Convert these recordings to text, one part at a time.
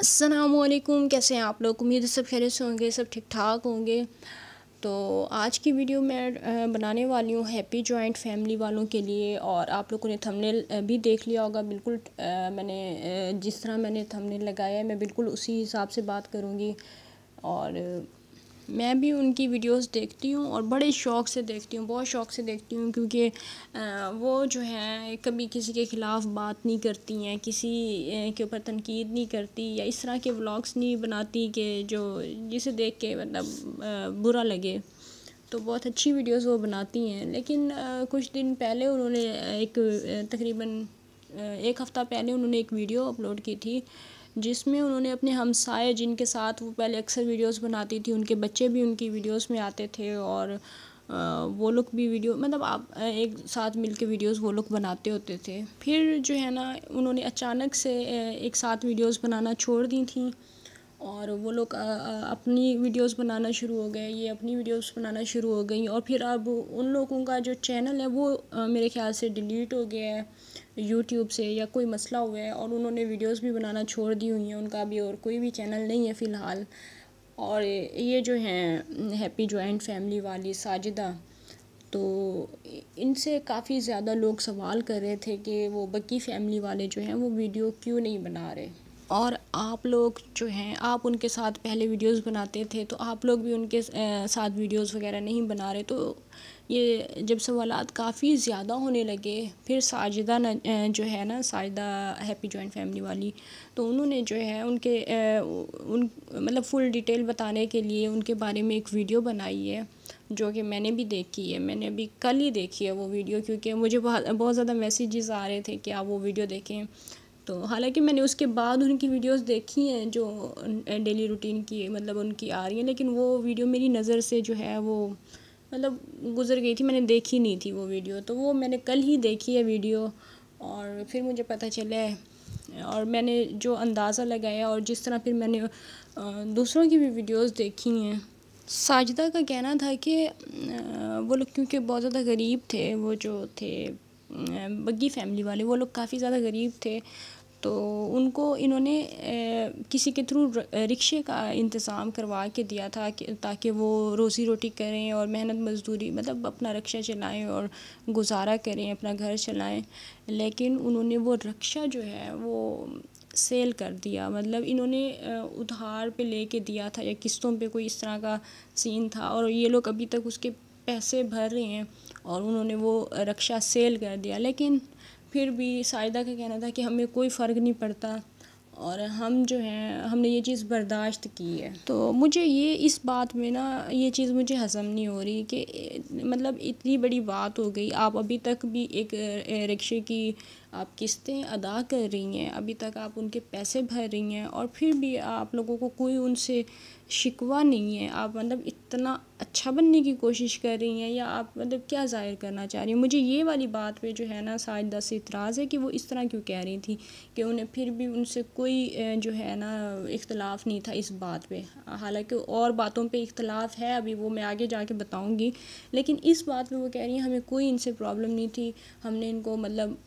असलकुम कैसे हैं आप लोग उम्मीद सब खैरियत से होंगे सब ठीक ठाक होंगे तो आज की वीडियो मैं बनाने वाली हूँ हैप्पी जॉइंट फैमिली वालों के लिए और आप लोगों ने थंबनेल भी देख लिया होगा बिल्कुल मैंने जिस तरह मैंने थंबनेल लगाया है मैं बिल्कुल उसी हिसाब से बात करूँगी और मैं भी उनकी वीडियोस देखती हूँ और बड़े शौक़ से देखती हूँ बहुत शौक़ से देखती हूँ क्योंकि वो जो है कभी किसी के ख़िलाफ़ बात नहीं करती हैं किसी के ऊपर तनकीद नहीं करती या इस तरह के व्लॉग्स नहीं बनाती कि जो जिसे देख के मतलब बुरा लगे तो बहुत अच्छी वीडियोस वो बनाती हैं लेकिन कुछ दिन पहले उन्होंने एक तकरीबन एक हफ़्ता पहले उन्होंने एक वीडियो अपलोड की थी जिसमें उन्होंने अपने हमसाए जिनके साथ वो पहले अक्सर वीडियोस बनाती थी उनके बच्चे भी उनकी वीडियोस में आते थे और वो लोग भी वीडियो मतलब आप एक साथ मिलके वीडियोस वो लोग बनाते होते थे फिर जो है ना उन्होंने अचानक से एक साथ वीडियोस बनाना छोड़ दी थी और वो लोग अपनी वीडियोस बनाना शुरू हो गए ये अपनी वीडियोस बनाना शुरू हो गई और फिर अब उन लोगों का जो चैनल है वो मेरे ख्याल से डिलीट हो गया है यूट्यूब से या कोई मसला हुआ है और उन्होंने वीडियोस भी बनाना छोड़ दी हुई हैं उनका भी और कोई भी चैनल नहीं है फ़िलहाल और ये जो हैं हैप्पी जॉइंट फैमिली वाली साजिदा तो इनसे काफ़ी ज़्यादा लोग सवाल कर रहे थे कि वो बक्की फैमिली वाले जो हैं वो वीडियो क्यों नहीं बना रहे और आप लोग जो हैं आप उनके साथ पहले वीडियोस बनाते थे तो आप लोग भी उनके साथ वीडियोस वगैरह नहीं बना रहे तो ये जब सवाल काफ़ी ज़्यादा होने लगे फिर साजिदा जो है ना साजिदा हैप्पी जॉइंट फैमिली वाली तो उन्होंने जो है उनके उन मतलब फुल डिटेल बताने के लिए उनके बारे में एक वीडियो बनाई है जो कि मैंने भी देखी है मैंने अभी कल ही देखी है वो वीडियो क्योंकि मुझे बहुत बहुत ज़्यादा मैसेजेस आ रहे थे कि आप वो वीडियो देखें तो हालांकि मैंने उसके बाद उनकी वीडियोस देखी हैं जो डेली रूटीन की मतलब उनकी आ रही हैं लेकिन वो वीडियो मेरी नज़र से जो है वो मतलब गुजर गई थी मैंने देखी नहीं थी वो वीडियो तो वो मैंने कल ही देखी है वीडियो और फिर मुझे पता चला है और मैंने जो अंदाज़ा लगाया और जिस तरह फिर मैंने दूसरों की भी वीडियोस देखी हैं साजदा का कहना था कि वो लोग क्योंकि बहुत ज़्यादा गरीब थे वो जो थे बग्गी फैमिली वाले वो लोग काफ़ी ज़्यादा गरीब थे तो उनको इन्होंने किसी के थ्रू रिक्शे का इंतज़ाम करवा के दिया था कि ताकि वो रोज़ी रोटी करें और मेहनत मज़दूरी मतलब अपना रिक्शा चलाएं और गुजारा करें अपना घर चलाएं लेकिन उन्होंने वो रिक्शा जो है वो सेल कर दिया मतलब इन्होंने उधार पे कर दिया था या किस्तों पे कोई इस तरह का सीन था और ये लोग अभी तक उसके पैसे भर रहे हैं और उन्होंने वो रक्षा सेल कर दिया लेकिन फिर भी शायदा का कहना था कि हमें कोई फ़र्क नहीं पड़ता और हम जो हैं हमने ये चीज़ बर्दाश्त की है तो मुझे ये इस बात में ना ये चीज़ मुझे हजम नहीं हो रही कि मतलब इतनी बड़ी बात हो गई आप अभी तक भी एक रिक्शे की आप किस्तें अदा कर रही हैं अभी तक आप उनके पैसे भर रही हैं और फिर भी आप लोगों को कोई उनसे शिकवा नहीं है आप मतलब इतना अच्छा बनने की कोशिश कर रही हैं या आप मतलब क्या जाहिर करना चाह रही हैं मुझे ये वाली बात पे जो है ना साजिदा से इतराज़ है कि वो इस तरह क्यों कह रही थी कि उन्हें फिर भी उनसे कोई जो है ना इख्तलाफ नहीं था इस बात पे हालांकि और बातों पे इख्तलाफ है अभी वो मैं आगे जाके बताऊँगी लेकिन इस बात पर वो कह रही हैं हमें कोई इनसे प्रॉब्लम नहीं थी हमने इनको मतलब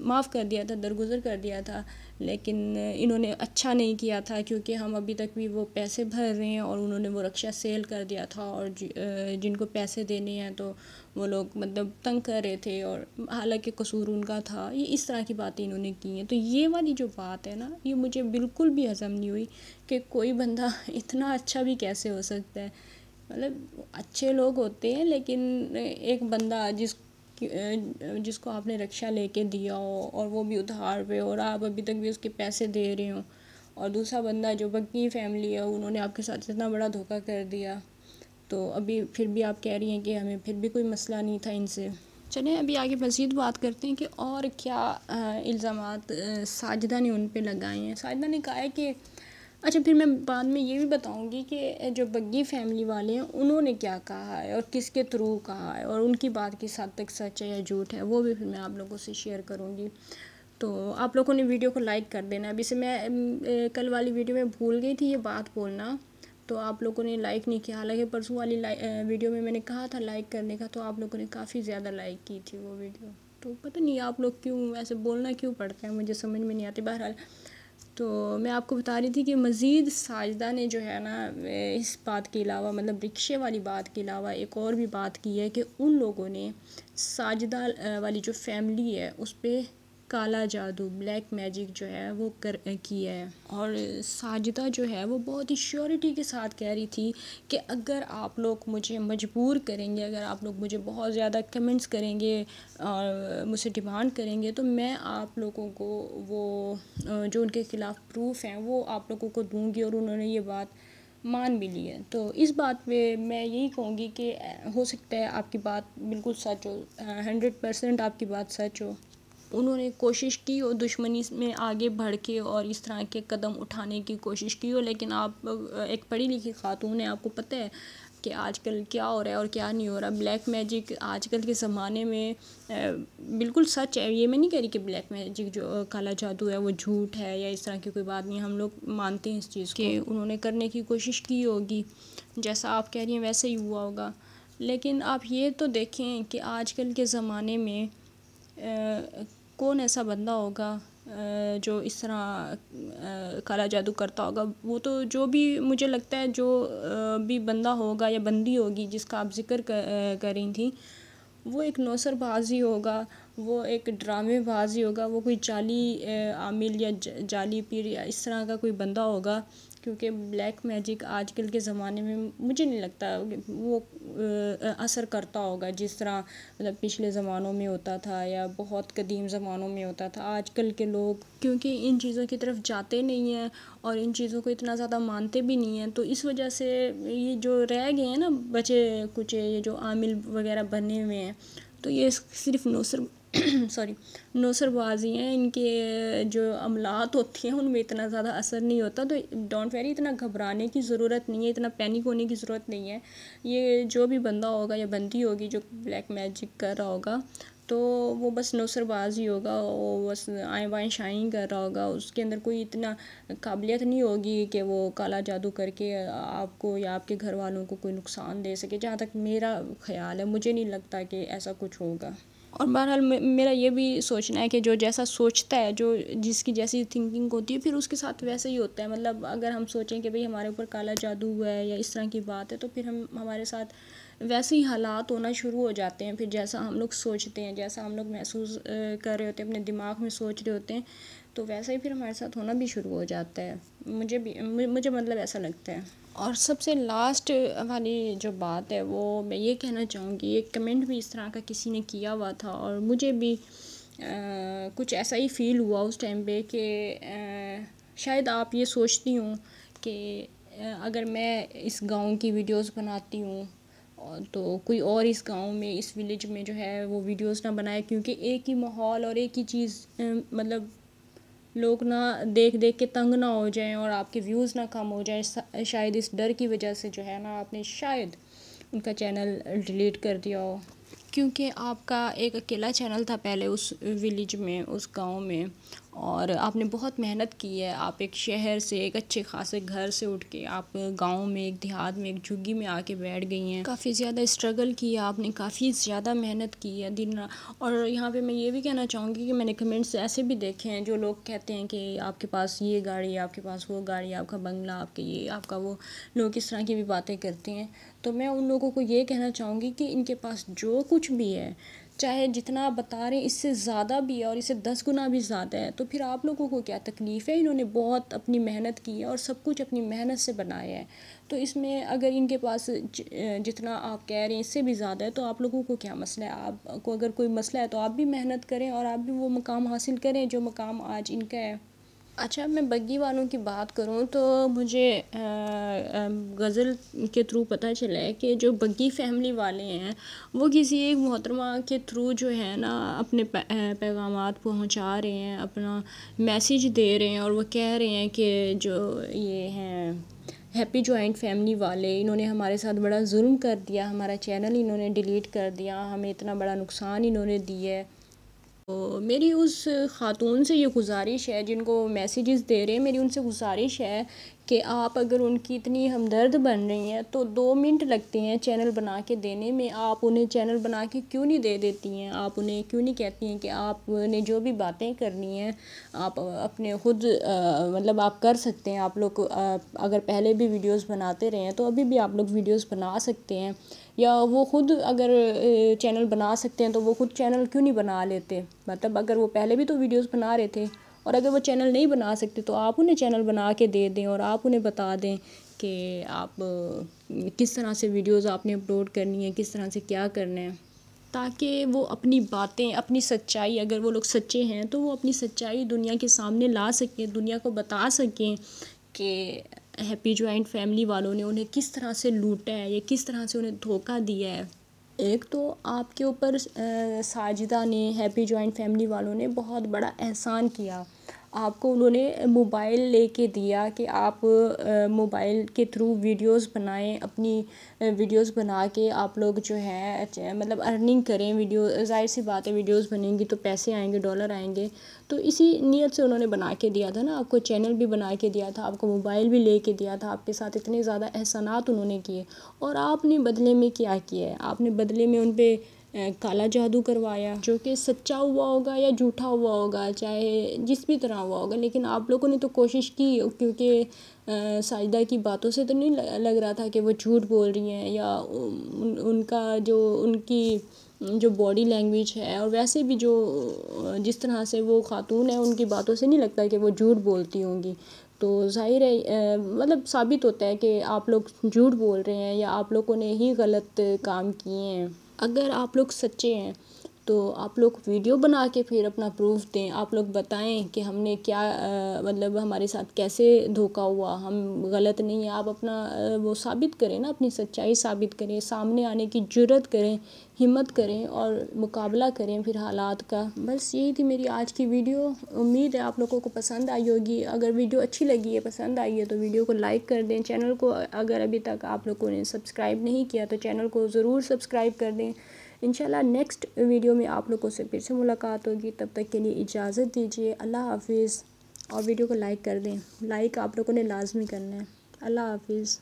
माफ़ कर दिया था दरगुजर कर दिया था लेकिन इन्होंने अच्छा नहीं किया था क्योंकि हम अभी तक भी वो पैसे भर रहे हैं और उन्होंने वो रक्षा सेल कर दिया था और जिनको पैसे देने हैं तो वो लोग मतलब तंग कर रहे थे और हालांकि कसूर उनका था ये इस तरह की बातें इन्होंने की हैं तो ये वाली जो बात है ना ये मुझे बिल्कुल भी हज़म नहीं हुई कि कोई बंदा इतना अच्छा भी कैसे हो सकता है मतलब अच्छे लोग होते हैं लेकिन एक बंदा जिस जिसको आपने रक्षा लेके दिया हो और वो भी उधार पे और आप अभी तक भी उसके पैसे दे रहे हो और दूसरा बंदा जो बग्गी फैमिली है उन्होंने आपके साथ इतना बड़ा धोखा कर दिया तो अभी फिर भी आप कह रही हैं कि हमें फिर भी कोई मसला नहीं था इनसे चलें अभी आगे मज़ीद बात करते हैं कि और क्या इल्ज़ाम साजिदा ने उन पर लगाए हैं साजिदा ने कहा है कि अच्छा फिर मैं बाद में ये भी बताऊंगी कि जो बग्गी फैमिली वाले हैं उन्होंने क्या कहा है और किसके थ्रू कहा है और उनकी बात किस हद तक सच है या झूठ है वो भी फिर मैं आप लोगों से शेयर करूँगी तो आप लोगों ने वीडियो को लाइक कर देना अभी से मैं कल वाली वीडियो में भूल गई थी ये बात बोलना तो आप लोगों ने लाइक नहीं किया हालांकि परसों वाली वीडियो में मैंने कहा था लाइक करने का तो आप लोगों ने काफ़ी ज़्यादा लाइक की थी वो वीडियो तो पता नहीं आप लोग क्यों ऐसे बोलना क्यों पड़ता है मुझे समझ में नहीं आती बहरहाल तो मैं आपको बता रही थी कि मज़ीद साजदा ने जो है ना इस बात के अलावा मतलब रिक्शे वाली बात के अलावा एक और भी बात की है कि उन लोगों ने साजदा वाली जो फैमिली है उस पर काला जादू ब्लैक मैजिक जो है वो कर किया है और साजिदा जो है वो बहुत ही श्योरिटी के साथ कह रही थी कि अगर आप लोग मुझे मजबूर करेंगे अगर आप लोग मुझे बहुत ज़्यादा कमेंट्स करेंगे और मुझसे डिमांड करेंगे तो मैं आप लोगों को वो जो उनके ख़िलाफ़ प्रूफ हैं वो आप लोगों को दूंगी और उन्होंने ये बात मान भी ली है तो इस बात पे मैं यही कहूँगी कि हो सकता है आपकी बात बिल्कुल सच हो हंड्रेड परसेंट आपकी बात सच हो उन्होंने कोशिश की और दुश्मनी में आगे बढ़ के और इस तरह के कदम उठाने की कोशिश की हो लेकिन आप एक पढ़ी लिखी खातून है आपको पता है कि आजकल क्या हो रहा है और क्या नहीं हो रहा ब्लैक मैजिक आजकल के ज़माने में बिल्कुल सच है ये मैं नहीं कह रही कि ब्लैक मैजिक जो काला जादू है वो झूठ है या इस तरह की कोई बात नहीं हम लोग मानते हैं इस चीज़ के उन्होंने करने की कोशिश की होगी जैसा आप कह रही हैं वैसे ही हुआ होगा लेकिन आप ये तो देखें कि आजकल के ज़माने में आ, कौन ऐसा बंदा होगा जो इस तरह काला जादू करता होगा वो तो जो भी मुझे लगता है जो भी बंदा होगा या बंदी होगी जिसका आप जिक्र करी थी वो एक नौसरबाजी होगा वो एक ड्रामेबाजी होगा वो कोई जाली आमिल या जाली पीर या इस तरह का कोई बंदा होगा क्योंकि ब्लैक मैजिक आजकल के ज़माने में मुझे नहीं लगता वो असर करता होगा जिस तरह मतलब पिछले ज़मानों में होता था या बहुत कदीम ज़मानों में होता था आजकल के लोग क्योंकि इन चीज़ों की तरफ जाते नहीं हैं और इन चीज़ों को इतना ज़्यादा मानते भी नहीं हैं तो इस वजह से ये जो रह गए हैं ना बचे कुचे ये जो आमिल वगैरह बने हुए हैं तो ये सिर्फ नौ सिर्फ सॉरी नौसरबाजी हैं इनके जो अमलात होती हैं उनमें इतना ज़्यादा असर नहीं होता तो डोंट वेरी इतना घबराने की ज़रूरत नहीं है इतना पैनिक होने की ज़रूरत नहीं है ये जो भी बंदा होगा या बंदी होगी जो ब्लैक मैजिक कर रहा होगा तो वो बस नौसरबाज ही होगा वो बस आए बाएँ शाइन कर रहा होगा उसके अंदर कोई इतना काबिलियत नहीं होगी कि वो काला जादू करके आपको या आपके घर वालों को कोई नुकसान दे सके जहाँ तक मेरा ख्याल है मुझे नहीं लगता कि ऐसा कुछ होगा और बहरहाल मेरा ये भी सोचना है कि जो जैसा सोचता है जो जिसकी जैसी थिंकिंग होती है फिर उसके साथ वैसे ही होता है मतलब अगर हम सोचें कि भाई हमारे ऊपर काला जादू हुआ है या इस तरह की बात है तो फिर हम हमारे साथ वैसे ही हालात होना शुरू हो जाते हैं फिर जैसा हम लोग सोचते हैं जैसा हम लोग महसूस कर रहे होते हैं अपने दिमाग में सोच रहे होते हैं तो वैसा ही फिर हमारे साथ होना भी शुरू हो जाता है मुझे भी मुझे मतलब ऐसा लगता है और सबसे लास्ट वाली जो बात है वो मैं ये कहना चाहूँगी एक कमेंट भी इस तरह का किसी ने किया हुआ था और मुझे भी आ, कुछ ऐसा ही फील हुआ उस टाइम पे कि शायद आप ये सोचती हूँ कि अगर मैं इस गांव की वीडियोस बनाती हूँ तो कोई और इस गांव में इस विलेज में जो है वो वीडियोस ना बनाए क्योंकि एक ही माहौल और एक ही चीज़ मतलब लोग ना देख देख के तंग ना हो जाएं और आपके व्यूज़ ना कम हो जाए शायद इस डर की वजह से जो है ना आपने शायद उनका चैनल डिलीट कर दिया हो क्योंकि आपका एक अकेला चैनल था पहले उस विलेज में उस गांव में और आपने बहुत मेहनत की है आप एक शहर से एक अच्छे खासे घर से उठ के आप गांव में एक देहात में एक झुग्गी में आके बैठ गई हैं काफ़ी ज़्यादा स्ट्रगल किया आपने काफ़ी ज़्यादा मेहनत की है दिन रात और यहाँ पे मैं ये भी कहना चाहूँगी कि मैंने कमेंट्स ऐसे भी देखे हैं जो लोग कहते हैं कि आपके पास ये गाड़ी आपके पास वो गाड़ी आपका बंगला आपके ये आपका वो लोग इस तरह की भी बातें करते हैं तो मैं उन लोगों को ये कहना चाहूँगी कि इनके पास जो कुछ भी है चाहे जितना आप बता रहे हैं इससे ज़्यादा भी है और इससे दस गुना भी ज़्यादा है तो फिर आप लोगों को क्या तकलीफ़ है इन्होंने बहुत अपनी मेहनत की है और सब कुछ अपनी मेहनत से बनाया है तो इसमें अगर इनके पास जितना आप कह रहे हैं इससे भी ज़्यादा है तो आप लोगों को क्या मसला है आपको अगर कोई मसला है तो आप भी मेहनत करें और आप भी वो मकाम हासिल करें जो मकाम आज इनका है अच्छा मैं बग्गी वालों की बात करूँ तो मुझे गज़ल के थ्रू पता चला है कि जो बग्गी फैमिली वाले हैं वो किसी एक मोहतरमा के थ्रू जो है ना अपने पैगाम पहुँचा रहे हैं अपना मैसेज दे रहे हैं और वो कह रहे हैं कि जो ये हैं हैप्पी जॉइंट फैमिली वाले इन्होंने हमारे साथ बड़ा जुल्म कर दिया हमारा चैनल इन्होंने डिलीट कर दिया हमें इतना बड़ा नुकसान इन्होंने दिया है तो मेरी उस ख़ातून से ये गुजारिश है जिनको मैसेजेस दे रहे हैं मेरी उनसे गुजारिश है कि आप अगर उनकी इतनी हमदर्द बन रही हैं तो दो मिनट लगते हैं चैनल बना के देने में आप उन्हें चैनल बना के क्यों नहीं दे देती हैं आप उन्हें क्यों नहीं कहती हैं कि आपने जो भी बातें करनी हैं आप अपने खुद मतलब आप कर सकते हैं आप लोग अगर पहले भी वीडियोस बनाते रहे हैं तो अभी भी आप लोग वीडियोस बना सकते हैं या वो खुद अगर चैनल बना सकते हैं तो वो खुद चैनल क्यों नहीं बना लेते मतलब अगर वो पहले भी तो वीडियोज़ बना रहे थे और अगर वो चैनल नहीं बना सकते तो आप उन्हें चैनल बना के दे दें और आप उन्हें बता दें कि आप किस तरह से वीडियोस आपने अपलोड करनी है किस तरह से क्या करना है ताकि वो अपनी बातें अपनी सच्चाई अगर वो लोग सच्चे हैं तो वो अपनी सच्चाई दुनिया के सामने ला सकें दुनिया को बता सकें कि हैप्पी जॉइंट फैमिली वालों ने उन्हें किस तरह से लूटा है या किस तरह से उन्हें धोखा दिया है एक तो आपके ऊपर साजिदा ने हैप्पी जॉइंट फैमिली वालों ने बहुत बड़ा एहसान किया आपको उन्होंने मोबाइल लेके दिया कि आप मोबाइल के थ्रू वीडियोस बनाएं अपनी वीडियोस बना के आप लोग जो है मतलब अर्निंग करें वीडियो ज़ाहिर सी बात है वीडियोस बनेंगी तो पैसे आएंगे डॉलर आएंगे तो इसी नीयत से उन्होंने बना के दिया था ना आपको चैनल भी बना के दिया था आपको मोबाइल भी ले दिया था आपके साथ इतने ज़्यादा एहसानात उन्होंने किए और आपने बदले में क्या किया है आपने बदले में उन पर काला जादू करवाया जो कि सच्चा हुआ होगा या झूठा हुआ होगा चाहे जिस भी तरह हुआ होगा लेकिन आप लोगों ने तो कोशिश की क्योंकि साजिदा की बातों से तो नहीं लग रहा था कि वो झूठ बोल रही हैं या उन, उनका जो उनकी जो बॉडी लैंग्वेज है और वैसे भी जो जिस तरह से वो खातून है उनकी बातों से नहीं लगता कि वो झूठ बोलती होंगी तो जाहिर है मतलब साबित होता है कि आप लोग झूठ बोल रहे हैं या आप लोगों ने ही गलत काम किए हैं अगर आप लोग सच्चे हैं तो आप लोग वीडियो बना के फिर अपना प्रूफ दें आप लोग बताएं कि हमने क्या आ, मतलब हमारे साथ कैसे धोखा हुआ हम गलत नहीं हैं आप अपना आ, वो साबित करें ना अपनी सच्चाई साबित करें सामने आने की जरूरत करें हिम्मत करें और मुकाबला करें फिर हालात का बस यही थी मेरी आज की वीडियो उम्मीद है आप लोगों को पसंद आई होगी अगर वीडियो अच्छी लगी है पसंद आई है तो वीडियो को लाइक कर दें चैनल को अगर अभी तक आप लोगों ने सब्सक्राइब नहीं किया तो चैनल को ज़रूर सब्सक्राइब कर दें इंशाल्लाह नेक्स्ट वीडियो में आप लोगों से फिर से मुलाकात होगी तब तक के लिए इजाज़त दीजिए अल्लाह हाफिज़ और वीडियो को लाइक कर दें लाइक आप लोगों ने लाजमी करना है अल्लाह हाफिज़